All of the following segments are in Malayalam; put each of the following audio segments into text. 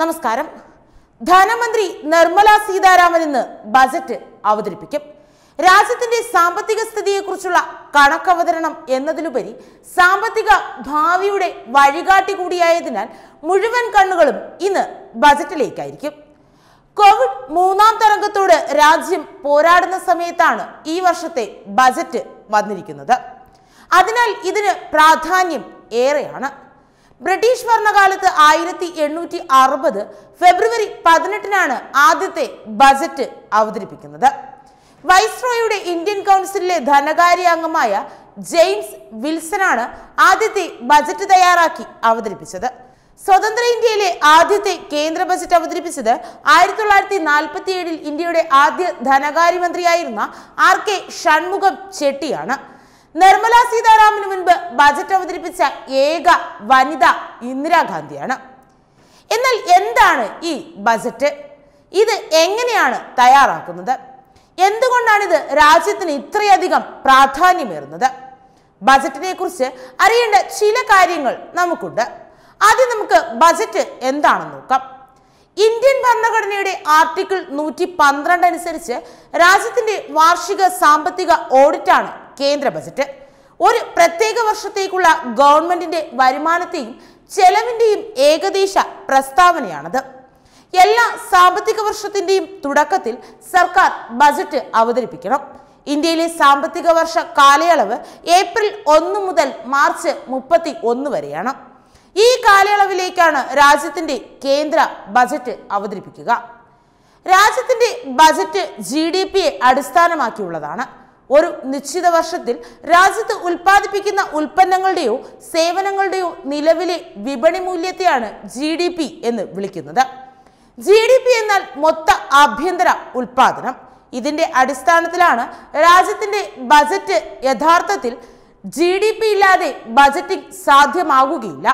നമസ്കാരം ധനമന്ത്രി നിർമ്മല സീതാരാമൻ ഇന്ന് ബജറ്റ് അവതരിപ്പിക്കും രാജ്യത്തിന്റെ സാമ്പത്തിക സ്ഥിതിയെക്കുറിച്ചുള്ള കണക്കവതരണം എന്നതിലുപരി സാമ്പത്തിക ഭാവിയുടെ വഴികാട്ടി കൂടിയായതിനാൽ മുഴുവൻ കണ്ണുകളും ഇന്ന് ബജറ്റിലേക്കായിരിക്കും കോവിഡ് മൂന്നാം തരംഗത്തോട് രാജ്യം പോരാടുന്ന സമയത്താണ് ഈ വർഷത്തെ ബജറ്റ് വന്നിരിക്കുന്നത് അതിനാൽ ഇതിന് പ്രാധാന്യം ഏറെയാണ് ബ്രിട്ടീഷ് ഭരണകാലത്ത് ആയിരത്തി എണ്ണൂറ്റി അറുപത് ഫെബ്രുവരി പതിനെട്ടിനാണ് ആദ്യത്തെ ബജറ്റ് അവതരിപ്പിക്കുന്നത് വൈസ്രോയുടെ ഇന്ത്യൻ കൗൺസിലിലെ ധനകാര്യ അംഗമായ ജെയിംസ് വിൽസനാണ് ആദ്യത്തെ ബജറ്റ് തയ്യാറാക്കി അവതരിപ്പിച്ചത് സ്വതന്ത്ര ഇന്ത്യയിലെ ആദ്യത്തെ കേന്ദ്ര ബജറ്റ് അവതരിപ്പിച്ചത് ആയിരത്തി തൊള്ളായിരത്തി നാൽപ്പത്തി ഏഴിൽ ഇന്ത്യയുടെ ആദ്യ ധനകാര്യമന്ത്രിയായിരുന്ന ആർ കെ ഷൺമുഖം ചെട്ടിയാണ് നിർമ്മല സീതാരാമന് മുൻപ് ബജറ്റ് അവതരിപ്പിച്ച ഏക വനിത ഇന്ദിരാഗാന്ധിയാണ് എന്നാൽ എന്താണ് ഈ ബജറ്റ് ഇത് എങ്ങനെയാണ് തയ്യാറാക്കുന്നത് എന്തുകൊണ്ടാണിത് രാജ്യത്തിന് ഇത്രയധികം പ്രാധാന്യമേറുന്നത് ബജറ്റിനെ കുറിച്ച് അറിയേണ്ട ചില കാര്യങ്ങൾ നമുക്കുണ്ട് ആദ്യം നമുക്ക് ബജറ്റ് എന്താണെന്ന് നോക്കാം ഇന്ത്യൻ ഭരണഘടനയുടെ ആർട്ടിക്കിൾ നൂറ്റി പന്ത്രണ്ട് അനുസരിച്ച് രാജ്യത്തിന്റെ വാർഷിക സാമ്പത്തിക ഓഡിറ്റാണ് കേന്ദ്ര ബജറ്റ് ഒരു പ്രത്യേക വർഷത്തേക്കുള്ള ഗവൺമെന്റിന്റെ വരുമാനത്തെയും ചെലവിന്റെയും ഏകദേശ പ്രസ്താവനയാണത് എല്ലാ സാമ്പത്തിക വർഷത്തിന്റെയും തുടക്കത്തിൽ സർക്കാർ ബജറ്റ് അവതരിപ്പിക്കണം ഇന്ത്യയിലെ സാമ്പത്തിക വർഷ കാലയളവ് ഏപ്രിൽ ഒന്ന് മുതൽ മാർച്ച് മുപ്പത്തി ഒന്ന് വരെയാണ് ഈ കാലയളവിലേക്കാണ് രാജ്യത്തിന്റെ കേന്ദ്ര ബജറ്റ് അവതരിപ്പിക്കുക രാജ്യത്തിന്റെ ബജറ്റ് ജി ഡി പിയെ അടിസ്ഥാനമാക്കിയുള്ളതാണ് ഒരു നിശ്ചിത വർഷത്തിൽ രാജ്യത്ത് ഉൽപ്പാദിപ്പിക്കുന്ന ഉൽപ്പന്നങ്ങളുടെയോ സേവനങ്ങളുടെയോ നിലവിലെ വിപണി മൂല്യത്തെയാണ് ജി ഡി പി എന്ന് വിളിക്കുന്നത് ജി ഡി പി എന്നാൽ മൊത്ത ആഭ്യന്തര ഉൽപാദനം ഇതിന്റെ അടിസ്ഥാനത്തിലാണ് രാജ്യത്തിന്റെ ബജറ്റ് യഥാർത്ഥത്തിൽ ജി ഡി പി ഇല്ലാതെ ബജറ്റിംഗ് സാധ്യമാകുകയില്ല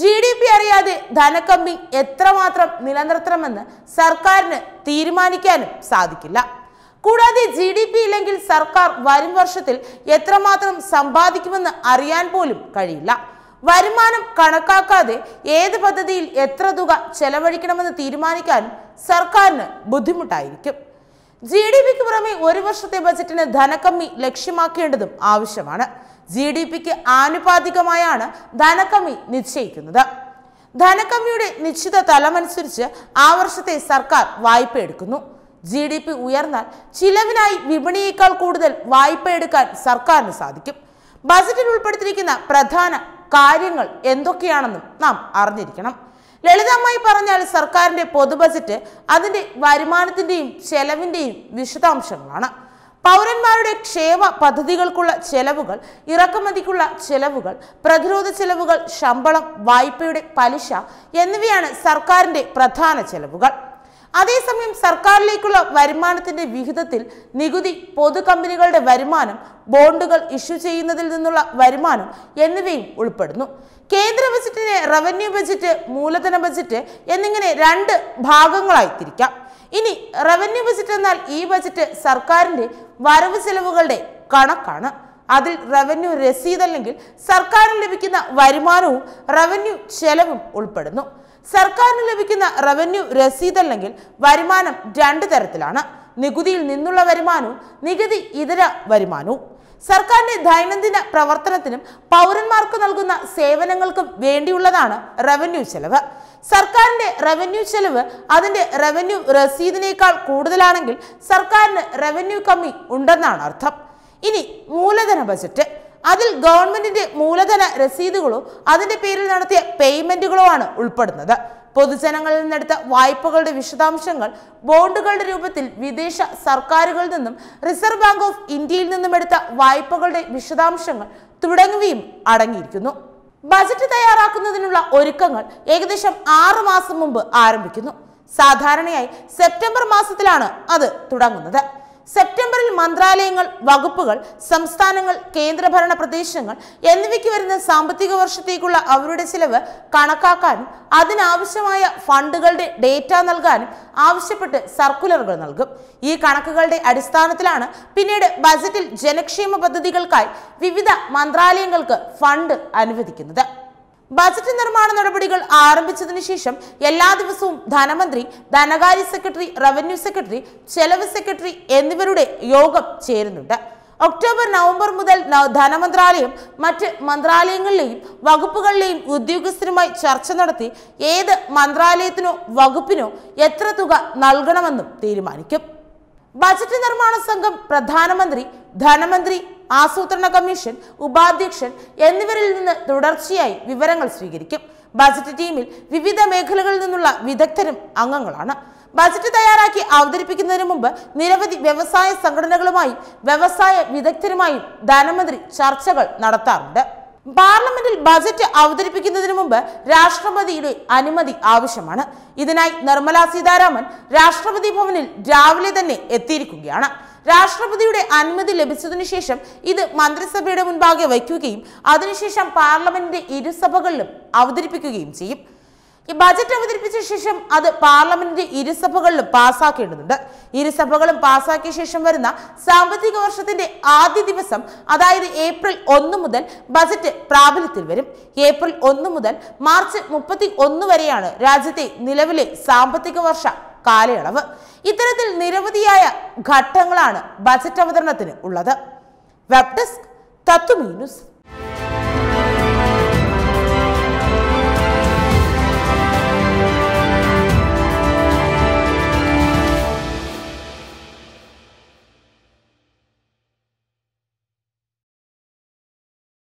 ജി ഡി പി അറിയാതെ ധനക്കമ്മി എത്രമാത്രം നിലനിർത്തണമെന്ന് സർക്കാരിന് തീരുമാനിക്കാനും സാധിക്കില്ല കൂടാതെ ജി ഡി പി ഇല്ലെങ്കിൽ സർക്കാർ വരും വർഷത്തിൽ എത്രമാത്രം സമ്പാദിക്കുമെന്ന് അറിയാൻ പോലും കഴിയില്ല വരുമാനം കണക്കാക്കാതെ ഏത് പദ്ധതിയിൽ എത്ര തുക ചെലവഴിക്കണമെന്ന് തീരുമാനിക്കാൻ സർക്കാരിന് ബുദ്ധിമുട്ടായിരിക്കും ജി ഡി പിക്ക് പുറമെ ഒരു വർഷത്തെ ബജറ്റിന് ധനക്കമ്മി ലക്ഷ്യമാക്കേണ്ടതും ആവശ്യമാണ് ജി ഡി പിക്ക് ആനുപാതികമായാണ് ധനക്കമ്മി നിശ്ചയിക്കുന്നത് ധനക്കമ്മിയുടെ നിശ്ചിത തലമനുസരിച്ച് ആ വർഷത്തെ സർക്കാർ വായ്പ എടുക്കുന്നു ജി ഡി പി ഉയർന്നാൽ ചിലവിനായി വിപണിയേക്കാൾ കൂടുതൽ വായ്പ എടുക്കാൻ സർക്കാരിന് സാധിക്കും ബജറ്റിൽ ഉൾപ്പെടുത്തിയിരിക്കുന്ന പ്രധാന കാര്യങ്ങൾ എന്തൊക്കെയാണെന്നും നാം അറിഞ്ഞിരിക്കണം ലളിതമായി പറഞ്ഞാൽ സർക്കാരിൻ്റെ പൊതു ബജറ്റ് അതിൻ്റെ വരുമാനത്തിൻ്റെയും ചെലവിൻ്റെയും വിശദാംശങ്ങളാണ് പൗരന്മാരുടെ ക്ഷേമ പദ്ധതികൾക്കുള്ള ചെലവുകൾ ഇറക്കുമതിക്കുള്ള ചെലവുകൾ പ്രതിരോധ ചെലവുകൾ ശമ്പളം വായ്പയുടെ പലിശ എന്നിവയാണ് സർക്കാരിൻ്റെ പ്രധാന ചെലവുകൾ അതേസമയം സർക്കാരിലേക്കുള്ള വരുമാനത്തിന്റെ വിഹിതത്തിൽ നികുതി പൊതു കമ്പനികളുടെ വരുമാനം ബോണ്ടുകൾ ഇഷ്യൂ ചെയ്യുന്നതിൽ നിന്നുള്ള വരുമാനം എന്നിവയും ഉൾപ്പെടുന്നു കേന്ദ്ര ബജറ്റിനെ റവന്യൂ ബജറ്റ് മൂലധന ബജറ്റ് എന്നിങ്ങനെ രണ്ട് ഭാഗങ്ങളായി തിരിക്കാം ഇനി റവന്യൂ ബജറ്റ് എന്നാൽ ഈ ബജറ്റ് സർക്കാരിന്റെ വരവ് ചെലവുകളുടെ കണക്കാണ് അതിൽ റവന്യൂ രസീത് അല്ലെങ്കിൽ സർക്കാരിന് ലഭിക്കുന്ന വരുമാനവും റവന്യൂ ചെലവും ഉൾപ്പെടുന്നു സർക്കാരിന് ലഭിക്കുന്ന റവന്യൂ രസീത് അല്ലെങ്കിൽ വരുമാനം രണ്ട് തരത്തിലാണ് നികുതിയിൽ നിന്നുള്ള വരുമാനവും നികുതി ഇതര വരുമാനവും സർക്കാരിന്റെ ദൈനംദിന പ്രവർത്തനത്തിനും പൗരന്മാർക്ക് നൽകുന്ന സേവനങ്ങൾക്കും വേണ്ടിയുള്ളതാണ് റവന്യൂ ചെലവ് സർക്കാരിന്റെ റവന്യൂ ചെലവ് അതിന്റെ റവന്യൂ രസീതിനേക്കാൾ കൂടുതലാണെങ്കിൽ സർക്കാരിന് റവന്യൂ കമ്മി ഉണ്ടെന്നാണ് അർത്ഥം ഇനി മൂലധന ബജറ്റ് അതിൽ ഗവൺമെന്റിന്റെ മൂലധന രസീതുകളോ അതിന്റെ പേരിൽ നടത്തിയ പേയ്മെന്റുകളോ ആണ് ഉൾപ്പെടുന്നത് പൊതുജനങ്ങളിൽ നിന്നെടുത്ത വായ്പകളുടെ വിശദാംശങ്ങൾ ബോണ്ടുകളുടെ രൂപത്തിൽ വിദേശ സർക്കാരുകളിൽ നിന്നും റിസർവ് ബാങ്ക് ഓഫ് ഇന്ത്യയിൽ നിന്നും എടുത്ത വായ്പകളുടെ വിശദാംശങ്ങൾ തുടങ്ങിയവയും അടങ്ങിയിരിക്കുന്നു ബജറ്റ് തയ്യാറാക്കുന്നതിനുള്ള ഒരുക്കങ്ങൾ ഏകദേശം ആറ് മാസം മുമ്പ് ആരംഭിക്കുന്നു സാധാരണയായി സെപ്റ്റംബർ മാസത്തിലാണ് അത് തുടങ്ങുന്നത് സെപ്റ്റംബറിൽ മന്ത്രാലയങ്ങൾ വകുപ്പുകൾ സംസ്ഥാനങ്ങൾ കേന്ദ്രഭരണ പ്രദേശങ്ങൾ എന്നിവയ്ക്ക് വരുന്ന സാമ്പത്തിക വർഷത്തേക്കുള്ള അവരുടെ ചിലവ് കണക്കാക്കാനും അതിനാവശ്യമായ ഫണ്ടുകളുടെ ഡേറ്റ നൽകാനും ആവശ്യപ്പെട്ട് സർക്കുലറുകൾ നൽകും ഈ കണക്കുകളുടെ അടിസ്ഥാനത്തിലാണ് പിന്നീട് ബജറ്റിൽ ജനക്ഷേമ പദ്ധതികൾക്കായി വിവിധ മന്ത്രാലയങ്ങൾക്ക് ഫണ്ട് അനുവദിക്കുന്നത് ബജറ്റ് നിർമ്മാണ നടപടികൾ ആരംഭിച്ചതിന് ശേഷം എല്ലാ ദിവസവും ധനമന്ത്രി ധനകാര്യ സെക്രട്ടറി റവന്യൂ സെക്രട്ടറി ചെലവ് സെക്രട്ടറി എന്നിവരുടെ യോഗം ചേരുന്നുണ്ട് ഒക്ടോബർ നവംബർ മുതൽ ധനമന്ത്രാലയം മറ്റ് മന്ത്രാലയങ്ങളിലെയും വകുപ്പുകളിലെയും ഉദ്യോഗസ്ഥരുമായി ചർച്ച നടത്തി ഏത് മന്ത്രാലയത്തിനോ വകുപ്പിനോ എത്ര തുക നൽകണമെന്നും തീരുമാനിക്കും ബജറ്റ് നിർമ്മാണ സംഘം പ്രധാനമന്ത്രി ധനമന്ത്രി ആസൂത്രണ കമ്മീഷൻ ഉപാധ്യക്ഷൻ എന്നിവരിൽ നിന്ന് തുടർച്ചയായി വിവരങ്ങൾ സ്വീകരിക്കും ബജറ്റ് ടീമിൽ വിവിധ മേഖലകളിൽ നിന്നുള്ള വിദഗ്ധരും അംഗങ്ങളാണ് ബജറ്റ് തയ്യാറാക്കി അവതരിപ്പിക്കുന്നതിന് മുമ്പ് നിരവധി വ്യവസായ സംഘടനകളുമായും വ്യവസായ വിദഗ്ധരുമായും ധനമന്ത്രി ചർച്ചകൾ നടത്താറുണ്ട് പാർലമെന്റിൽ ബജറ്റ് അവതരിപ്പിക്കുന്നതിന് മുമ്പ് രാഷ്ട്രപതിയുടെ അനുമതി ആവശ്യമാണ് ഇതിനായി നിർമ്മല സീതാരാമൻ രാഷ്ട്രപതി ഭവനിൽ രാവിലെ തന്നെ എത്തിയിരിക്കുകയാണ് രാഷ്ട്രപതിയുടെ അനുമതി ലഭിച്ചതിനു ശേഷം ഇത് മന്ത്രിസഭയുടെ മുൻപാകെ വയ്ക്കുകയും അതിനുശേഷം പാർലമെന്റിന്റെ ഇരുസഭകളിലും അവതരിപ്പിക്കുകയും ചെയ്യും ഈ ബജറ്റ് അവതരിപ്പിച്ച ശേഷം അത് പാർലമെന്റിന്റെ ഇരുസഭകളിലും പാസ്സാക്കേണ്ടതുണ്ട് ഇരുസഭകളും പാസ്സാക്കിയ ശേഷം വരുന്ന സാമ്പത്തിക വർഷത്തിന്റെ ആദ്യ ദിവസം അതായത് ഏപ്രിൽ ഒന്ന് മുതൽ ബജറ്റ് പ്രാബല്യത്തിൽ വരും ഏപ്രിൽ ഒന്ന് മുതൽ മാർച്ച് മുപ്പത്തി ഒന്ന് വരെയാണ് രാജ്യത്തെ നിലവിലെ സാമ്പത്തിക വർഷ കാലയളവ് ഇത്തരത്തിൽ നിരവധിയായ ഘട്ടങ്ങളാണ് ബജറ്റ് അവതരണത്തിന് ഉള്ളത് വെബ് ഡെസ്ക് തത്വമീ